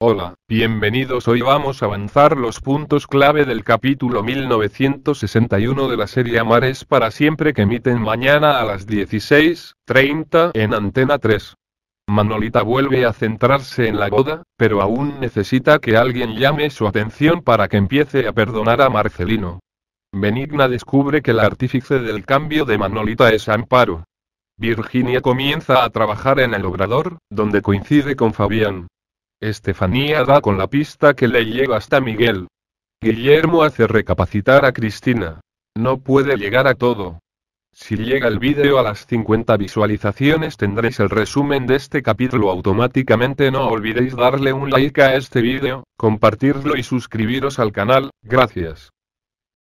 Hola, bienvenidos. Hoy vamos a avanzar los puntos clave del capítulo 1961 de la serie Amares para siempre que emiten mañana a las 16.30 en Antena 3. Manolita vuelve a centrarse en la boda, pero aún necesita que alguien llame su atención para que empiece a perdonar a Marcelino. Benigna descubre que la artífice del cambio de Manolita es Amparo. Virginia comienza a trabajar en el obrador, donde coincide con Fabián. Estefanía da con la pista que le llega hasta Miguel. Guillermo hace recapacitar a Cristina. No puede llegar a todo. Si llega el vídeo a las 50 visualizaciones tendréis el resumen de este capítulo automáticamente. No olvidéis darle un like a este vídeo, compartirlo y suscribiros al canal. Gracias.